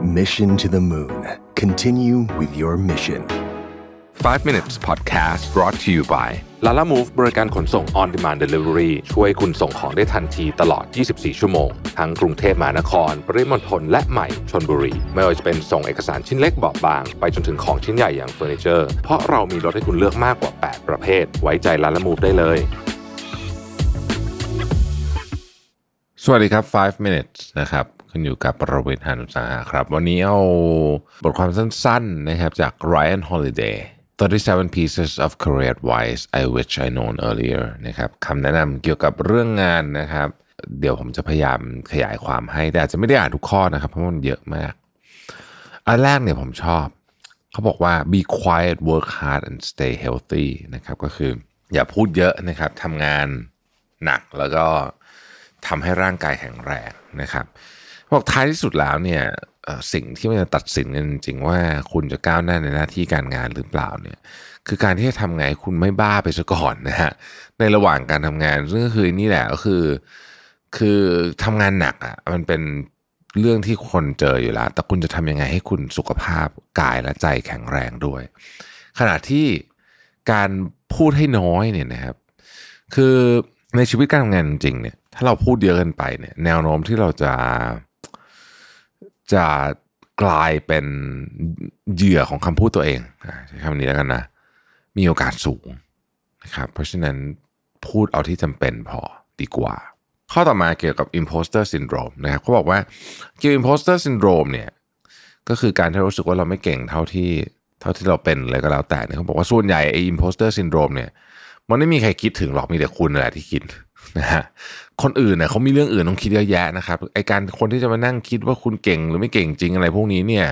Mission to the Moon. Continue with your mission. 5 minutes podcast brought to you by Lala Move บริการขนส่ง on demand delivery ช่วยคุณส่งของได้ทันทีตลอด 24 ชั่วโมง ทั้งกรุงเทพมหานคร ปริมณฑล และใหม่ชนบุรี ไม่ว่าจะเป็นส่งเอกสารชิ้นเล็กบอบบางไปจนถึงของชิ้นใหญ่อย่างเฟอร์นิเจอร์ เพราะเรามีรถให้คุณเลือกมากกว่า 8 ประเภท ไว้ใจ Lala Move ได้เลยสวัสดีครับ 5 minutes นะครับขึ้นอยู่กับประเวทหานุสาหะครับ วันนี้เอาบทความสั้นๆ นะครับจาก Ryan Holiday 37 pieces of career advice I wish I known earlier นะครับคำแนะนำเกี่ยวกับเรื่องงานนะครับ เดี๋ยวผมจะพยายามขยายความให้ แต่อาจจะไม่ได้อ่านทุกข้อนะครับ เพราะมันเยอะมาก อันแรกเนี่ยผมชอบ เขาบอกว่า be quiet work hard and stay healthy นะครับ ก็คืออย่าพูดเยอะนะครับทำงานหนักแล้วก็ทำให้ร่างกายแข็งแรงนะครับ บอกท้ายที่สุดแล้วเนี่ย สิ่งที่มันจะตัดสินกันจริงว่า คุณจะก้าวหน้าในหน้าที่การงานหรือเปล่าเนี่ย คือการที่จะทำไงคุณไม่บ้าไปซะก่อนนะฮะ ในระหว่างการทำงานซึ่งก็คือนี่แหละก็คือ คือทำงานหนักอ่ะ มันเป็นเรื่องที่คนเจออยู่แล้วแต่คุณจะทำยังไงให้คุณสุขภาพกายและใจแข็งแรงด้วย ขณะที่การพูดให้น้อยเนี่ยนะครับ คือในชีวิตการทำงานจริงเนี่ยถ้าเราพูดเยอะเกินไปเนี่ยแนวโน้มที่เราจะจะกลายเป็นเหยื่อของคำพูดตัวเองใช้คำนี้แล้วกันนะมีโอกาสสูงนะครับเพราะฉะนั้นพูดเอาที่จำเป็นพอดีกว่า ข้อต่อมาเกี่ยวกับ imposter syndrome นะครับเขาบอกว่าเกี่ยวกับ imposter syndrome เนี่ยก็คือการที่รู้สึกว่าเราไม่เก่งเท่าที่เท่าที่เราเป็นเลยก็แล้วแต่เนี่ยเขาบอกว่าส่วนใหญ่ไอ้ imposter syndrome เนี่ยมันไม่มีใครคิดถึงหรอกมีแต่คุณแหละที่คิดนะฮะคนอื่นเนี่ยเขามีเรื่องอื่นต้องคิดเยอะแยะนะครับ ไอการคนที่จะมานั่งคิดว่าคุณเก่งหรือไม่เก่งจริงอะไรพวกนี้เนี่ย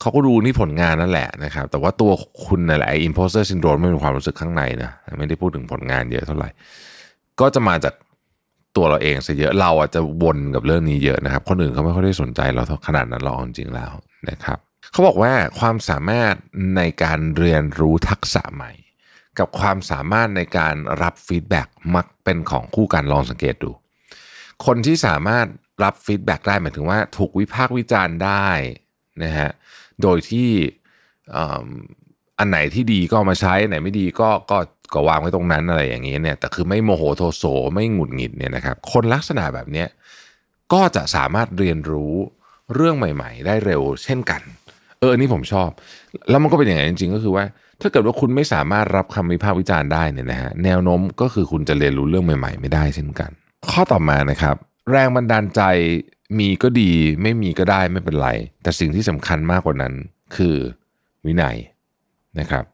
เขาก็ดูนี่ผลงานนั่นแหละนะครับ แต่ว่าตัวคุณนั่นแหละอินโพสเตอร์ซินโดรมไม่มีความรู้สึกข้างในนะไม่ได้พูดถึงผลงานเยอะเท่าไหร่ ก็จะมาจากตัวเราเองซะเยอะ เราอาจจะวนกับเรื่องนี้เยอะนะครับ คนอื่นเขาไม่ค่อยได้สนใจเราขนาดนั้นหรอกจริงแล้วนะครับเขาบอกว่าความสามารถในการเรียนรู้ทักษะใหม่กับความสามารถในการรับฟีดแบ็กมักเป็นของคู่กันลองสังเกตดู คนที่สามารถรับฟีดแบ็กได้หมายถึงว่า ถูกวิพากษ์วิจารณ์ได้นะฮะโดยที่อันไหนที่ดีก็มาใช้ อันไหนไม่ดีก็ก็ก็วางไว้ตรงนั้นอะไรอย่างเงี้ยเนี่ยแต่คือไม่โมโหโทโส ไม่หงุดหงิดเนี่ยนะครับคนลักษณะแบบนี้ ก็จะสามารถเรียนรู้เรื่องใหม่ ๆ ได้เร็วเช่นกันเออนี่ผมชอบ แล้วมันก็เป็นอย่างไรจริงๆก็คือว่าถ้าเกิดว่าคุณไม่สามารถรับคำวิพากษ์วิจารณ์ได้เนี่ยนะฮะแนวโน้มก็คือคุณจะเรียนรู้เรื่องใหม่ ๆ ไม่ได้ เช่นกัน ข้อต่อมานะครับ แรงบันดาลใจมีก็ดีไม่มีก็ได้ ไม่เป็นไร แต่สิ่งที่สำคัญมากกว่านั้นคือวินัยนะครับ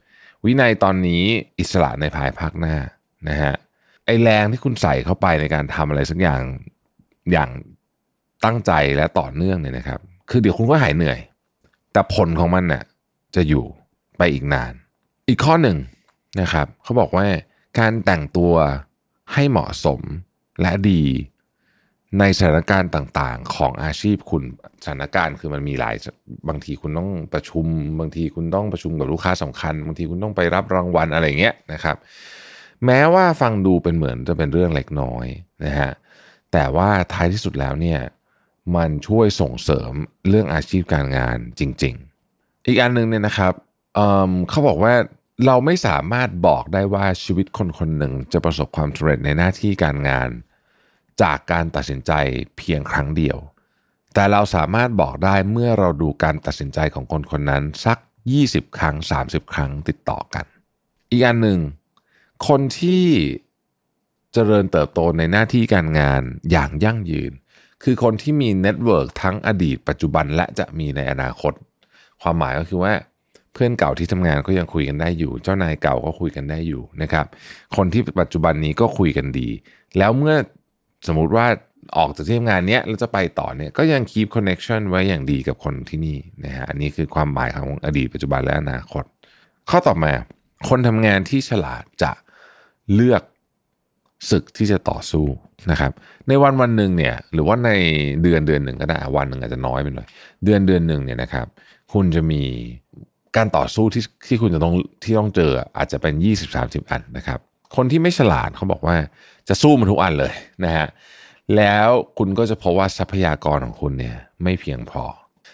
วินัยตอนนี้อิสระในภายภาคหน้านะฮะไอแรงที่คุณใส่เข้าไปในการทำอะไรสักอย่างอย่างตั้งใจและต่อเนื่องเนี่ยนะครับ คือเดี๋ยวคุณก็หายเหนื่อย แต่ผลของมันเนะ่ยจะอยู่ไปอีกนานอีกข้อหนึ่งนะครับเขาบอกว่าการแต่งตัวให้เหมาะสมและดีในสถานการณ์ต่าง ๆ ของอาชีพคุณสถานการณ์คือมันมีหลายบางทีคุณต้องประชุมบางทีคุณต้องประชุมกับลูกค้าสำคัญ บางทีคุณต้องไปรับรางวัลอะไรเงี้ยนะครับ แม้ว่าฟังดูเป็นเหมือนจะเป็นเรื่องเล็กน้อยนะฮะแต่ว่าท้ายที่สุดแล้วเนี่ยมันช่วยส่งเสริมเรื่องอาชีพการงานจริง ๆ อีกอันหนึ่งเนี่ยนะครับเเขาบอกว่าเราไม่สามารถบอกได้ว่าชีวิตคนคนหนึ่งจะประสบความสำเร็จในหน้าที่การงาน จากการตัดสินใจเพียงครั้งเดียว แต่เราสามารถบอกได้เมื่อเราดูการตัดสินใจของคนคนนั้นสัก 20 ครั้ง 30 ครั้งติดต่อกัน อีกอันหนึ่ง คนที่จเจริญเติบโตในหน้าที่การงานอย่างยั่งยืน คือคนที่มีเน็ตเวิร์กทั้งอดีตปัจจุบันและจะมีในอนาคต ความหมายก็คือว่าเพื่อนเก่าที่ทำงานก็ยังคุยกันได้อยู่ เจ้านายเก่าก็คุยกันได้อยู่นะครับ คนที่ปัจจุบันนี้ก็คุยกันดี แล้วเมื่อสมมุติว่าออกจากที่ทำงานเนี้ยแล้วจะไปต่อเนี่ยก็ยังคีบคอนเน็ชันไว้อย่างดีกับคนที่นี่นะฮะ อันนี้คือความหมายของอดีตปัจจุบันและอนาคต ข้อต่อมาคนทำงานที่ฉลาดจะเลือกศึกที่จะต่อสู้นะครับ ในวันวันหนึ่งเนี่ยหรือว่าในเดือนเดือนหนึ่งก็ได้วันหนึ่งอาจจะน้อยไปหน่อยเดือนเดือนหนึ่งเนี่ยนะครับคุณจะมีการต่อสู้ที่ที่คุณจะต้องที่ต้องเจออาจจะเป็น20 30อันนะครับคนที่ไม่ฉลาดเขาบอกว่าจะสู้มันทุกอันเลยนะฮะแล้วคุณก็จะพบว่าทรัพยากรของคุณเนี่ยไม่เพียงพอ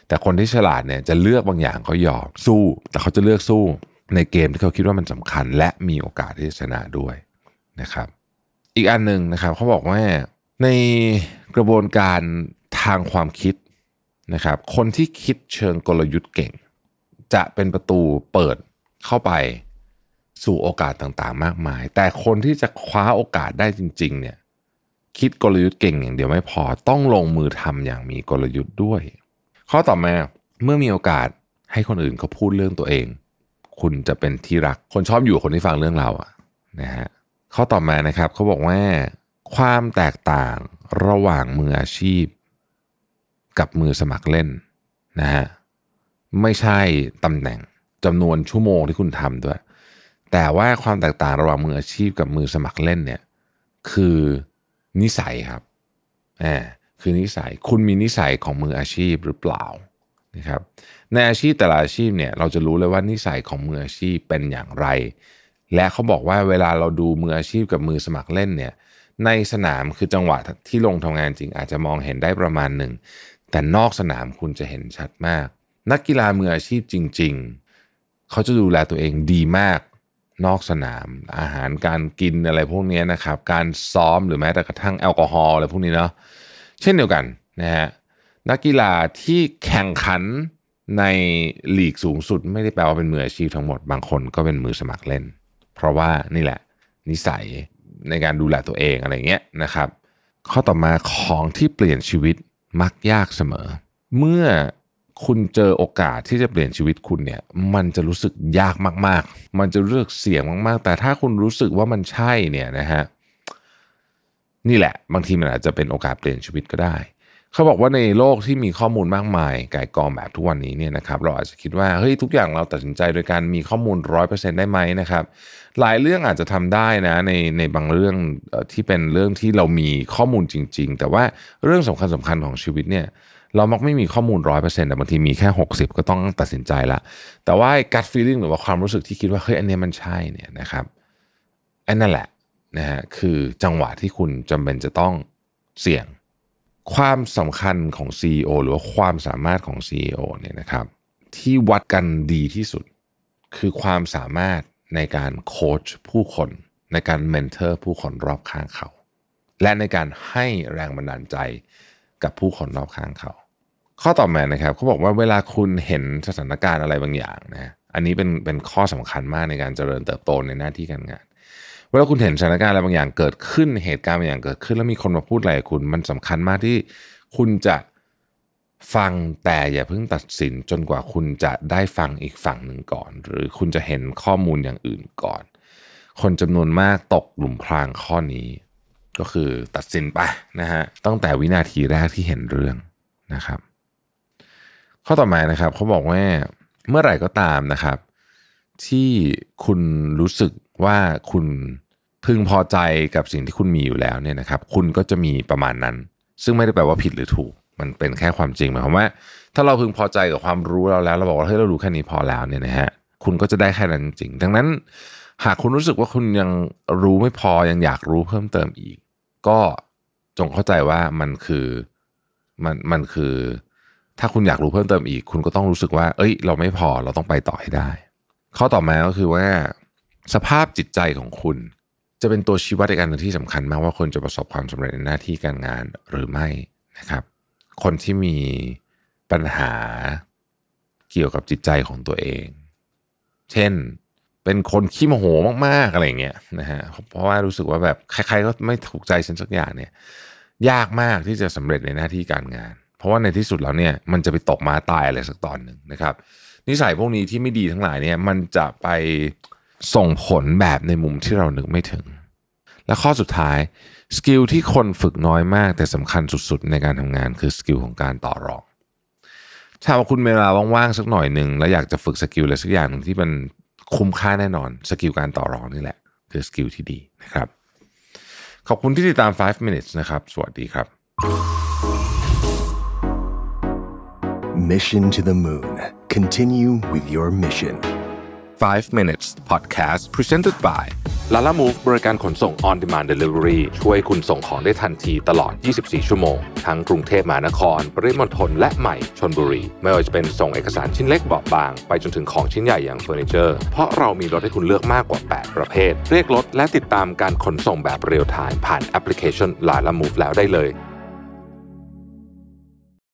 แต่คนที่ฉลาดเนี่ยจะเลือกบางอย่างเขายอมสู้ แต่เขาจะเลือกสู้ในเกมที่เขาคิดว่ามันสำคัญและมีโอกาสที่จะชนะด้วยนะครับ อีกอันหนึ่งนะครับเขาบอกว่าในกระบวนการทางความคิดนะครับคนที่คิดเชิงกลยุทธ์เก่งจะเป็นประตูเปิดเข้าไปสู่โอกาสต่างๆ มากมาย แต่คนที่จะคว้าโอกาสได้จริงๆ เนี่ย คิดกลยุทธ์เก่งอย่างเดียวไม่พอ ต้องลงมือทำอย่างมีกลยุทธ์ด้วยข้อต่อมาเมื่อมีโอกาสให้คนอื่นเขาพูดเรื่องตัวเอง คุณจะเป็นที่รัก คนชอบอยู่คนที่ฟังเรื่องเราอะนะฮะข้อต่อมานะครับเขาบอกว่า ความแตกต่างระหว่างมืออาชีพ กับมือสมัครเล่น นะฮะไม่ใช่ตำแหน่งจำนวนชั่วโมงที่คุณทำด้วย แต่ว่าความแตกต่างระหว่างมืออาชีพกับมือสมัครเล่นเนี่ยคือนิสัยครับอ่าคือนิสัยคุณมีนิสัยของมืออาชีพหรือเปล่านะครับ ในอาชีพแต่ละอาชีพเนี่ย เราจะรู้เลยว่านิสัยของมืออาชีพเป็นอย่างไร และเขาบอกว่าเวลาเราดูมืออาชีพกับมือสมัครเล่นเนี่ยในสนามคือจังหวะที่ลงทำงานจริง อาจจะมองเห็นได้ประมาณหนึ่งแต่นอกสนามคุณจะเห็นชัดมากนักกีฬามืออาชีพจริง ๆ เขาจะดูแลตัวเองดีมาก นอกสนามอาหารการกินอะไรพวกนี้นะครับ การซ้อมหรือแม้แต่กระทั่งแอลกอฮอล์อะไรพวกนี้เนาะเช่นเดียวกันนะฮะนักกีฬาที่แข่งขันในหลีกสูงสุดไม่ได้แปลว่าเป็นมืออาชีพทั้งหมดบางคนก็เป็นมือสมัครเล่น เพราะว่านี่แหละนิสัยในการดูแลตัวเองอะไรเงี้ยนะครับ ข้อต่อมาของที่เปลี่ยนชีวิตมักยากเสมอเมื่อคุณเจอโอกาสที่จะเปลี่ยนชีวิตคุณเนี่ยมันจะรู้สึกยากมากๆ มันจะเลือกเสี่ยงมากๆ แต่ถ้าคุณรู้สึกว่ามันใช่เนี่ยนะฮะนี่แหละบางทีมันอาจจะเป็นโอกาสเปลี่ยนชีวิตก็ได้ เขาบอกว่าในโลกที่มีข้อมูลมากมายกายกองแบบทุกวันนี้เนี่ยนะครับเราอาจจะคิดว่าเฮ้ยทุกอย่างเราตัดสินใจโดยการมีข้อมูล 100%ได้ไหมนะครับหลายเรื่องอาจจะทำได้นะในในบางเรื่องที่เป็นเรื่องที่เรามีข้อมูลจริง ๆ แต่ว่าเรื่องสำคัญสำคัญของชีวิตเนี่ยเรามักไม่มีข้อมูลร้อยเปอร์เซ็นต์แต่บางทีมีแค่ 60 ก็ต้องตัดสินใจละ แต่ว่าาร์ดฟีลิ่งหรือว่าความรู้สึกที่คิดว่าเฮ้ยอันนี้มันใช่เนี่ยนะครับอันนั่นแหละนะฮะคือจังหวะที่คุณจำเป็นจะต้องเสี่ยง ความสำคัญของ CEO หรือว่าความสามารถของ CEO เนี่ยนะครับ ที่วัดกันดีที่สุด คือความสามารถในการโค้ชผู้คน ในการเมนเทอร์ผู้คนรอบข้างเขา และในการให้แรงบันดาลใจกับผู้คนรอบข้างเขา ข้อต่อมานะครับเขาบอกว่าเวลาคุณเห็นสถานการณ์อะไรบางอย่างนะ อันนี้เป็นเป็นข้อสำคัญมากในการเจริญเติบโตในหน้าที่การงาน เวลาคุณเห็นสถานการณ์อะไรบางอย่างเกิดขึ้นเหตุการณ์บางอย่างเกิดขึ้นแล้วมีคนมาพูดอะไรคุณ มันสำคัญมากที่ คุณจะฟังแต่อย่าเพิ่งตัดสินจนกว่าคุณจะได้ฟังอีกฝั่งหนึ่งก่อน หรือคุณจะเห็นข้อมูลอย่างอื่นก่อน คนจำนวนมากตกหลุมพรางข้อนี้ก็คือตัดสินไปนะฮะตั้งแต่วินาที แรกที่เห็นเรื่องนะครับ ข้อต่อมานะครับเขาบอกว่าเมื่อไหร่ก็ตามนะครับ ที่คุณรู้สึกว่าคุณพึงพอใจกับสิ่งที่คุณมีอยู่แล้วเนี่ยนะครับคุณก็จะมีประมาณนั้น ซึ่งไม่ได้แปลว่าผิดหรือถูก มันเป็นแค่ความจริงหมายความว่าถ้าเราพึงพอใจกับความรู้เราแล้วเราบอกว่าเฮ้ยเรารู้แค่นี้พอแล้วเนี่ยนะฮะคุณก็จะได้แค่นั้นจริงดังนั้น หากคุณรู้สึกว่าคุณยังรู้ไม่พอยังอยากรู้เพิ่มเติมอีกก็จงเข้าใจว่ามันคือมันมันคือถ้าคุณอยากรู้เพิ่มเติมอีกคุณก็ต้องรู้สึกว่า เอ้ยเราไม่พอเราต้องไปต่อให้ได้ ข้อต่อมาก็คือว่า สภาพจิตใจของคุณ จะเป็นตัวชี้วัดในการที่สำคัญมากว่าคนจะประสบความสำเร็จในหน้าที่การงานหรือไม่นะครับ คนที่มีปัญหาเกี่ยวกับจิตใจของตัวเอง เช่นเป็นคนขี้โมโหมากๆอะไรเงี้ยนะฮะเพราะว่ารู้สึกว่าแบบใครๆก็ไม่ถูกใจฉันสักอย่างเนี่ยยากมากที่จะสำเร็จในหน้าที่การงาน เพราะว่าในที่สุดแล้วเนี่ยมันจะไปตกมาตายอะไรสักตอนหนึ่งนะครับนิสัยพวกนี้ที่ไม่ดีทั้งหลายเนี่ยมันจะไปส่งผลแบบในมุมที่เรานึกไม่ถึง และข้อสุดท้ายสกิลที่คนฝึกน้อยมากแต่สำคัญสุดๆ ในการทำงาน คือสกิลของการต่อรองถ้าว่าคุณเวลาว่างๆสักหน่อยหนึ่งแล้วอยากจะฝึกสกิลอะไรสักอย่างที่มันคุ้มค่าแน่นอนสกิลการต่อรองนี่แหละคือสกิลที่ดีนะครับขอบคุณที่ติดตาม 5 minutes นะครับสวัสดีครับ Mission to the Moon Continue with your mission 5 minutes podcast presented by ลาล่ามูฟบริการขนส่งออนดิมานเดลิเวอรี่ช่วยคุณส่งของได้ทันทีตลอด 24 ชั่วโมง ทั้งกรุงเทพมหานคร ปริมณฑลและใหม่ชนบุรี ไม่ว่าจะเป็นส่งเอกสารชิ้นเล็กเบาบาง ไปจนถึงของชิ้นใหญ่อย่างเฟอร์นิเจอร์เพราะเรามีรถให้คุณเลือกมากกว่า 8 ประเภท เรียกรถและติดตามการขนส่งแบบเรียลไทม์ผ่านแอปพลิเคชันลาล่ามูฟแล้วได้เลย